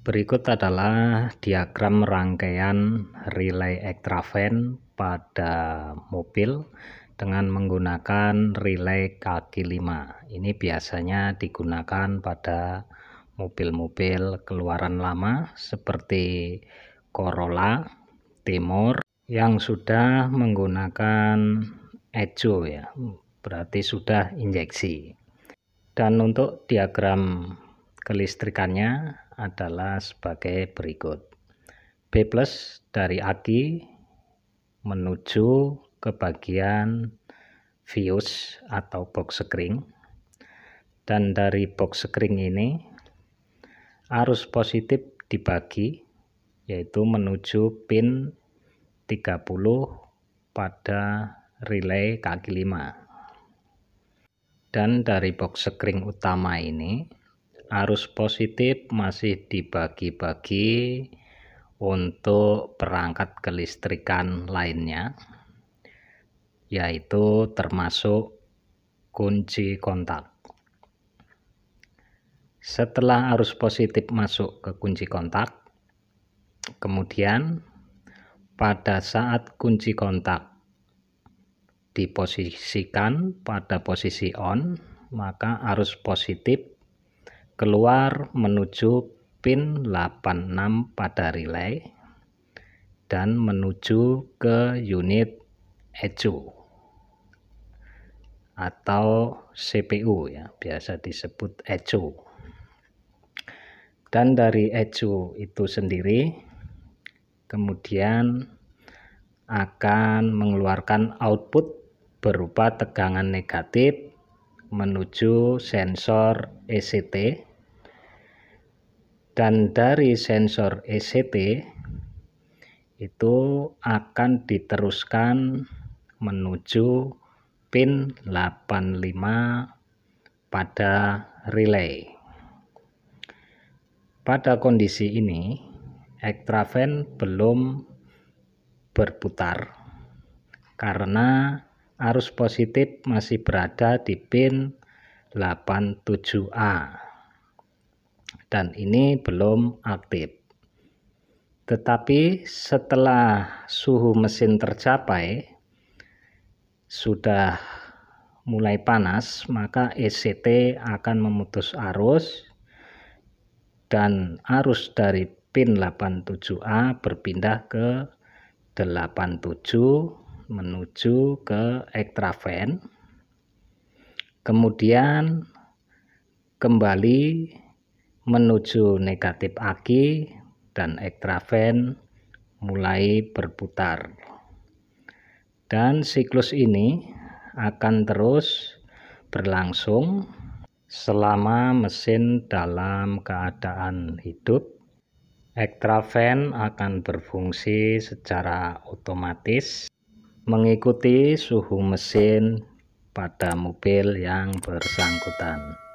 Berikut adalah diagram rangkaian relay extra fan pada mobil dengan menggunakan relay kaki 5. Ini biasanya digunakan pada mobil-mobil keluaran lama seperti Corolla, Timur yang sudah menggunakan ECU ya. Berarti sudah injeksi. Dan untuk diagram kelistrikannya adalah sebagai berikut. B plus dari aki menuju ke bagian fuse atau box sekring. Dan dari box sekring ini arus positif dibagi yaitu menuju pin 30 pada relay kaki 5. Dan dari box sekring utama ini arus positif masih dibagi-bagi untuk perangkat kelistrikan lainnya yaitu termasuk kunci kontak. Setelah arus positif masuk ke kunci kontak, kemudian pada saat kunci kontak diposisikan pada posisi on, maka arus positif keluar menuju pin 86 pada relay dan menuju ke unit ECU atau CPU ya biasa disebut ECU dan dari ECU itu sendiri kemudian akan mengeluarkan output berupa tegangan negatif menuju sensor ECT dan dari sensor ECT itu akan diteruskan menuju pin 85 pada relay. Pada kondisi ini, fan belum berputar karena arus positif masih berada di pin 87A dan ini belum aktif. Tetapi setelah suhu mesin tercapai, sudah mulai panas, maka ECT akan memutus arus dan arus dari pin 87A berpindah ke 87 menuju ke fan. Kemudian kembali menuju negatif aki dan fan mulai berputar. Dan siklus ini akan terus berlangsung selama mesin dalam keadaan hidup. fan akan berfungsi secara otomatis mengikuti suhu mesin pada mobil yang bersangkutan.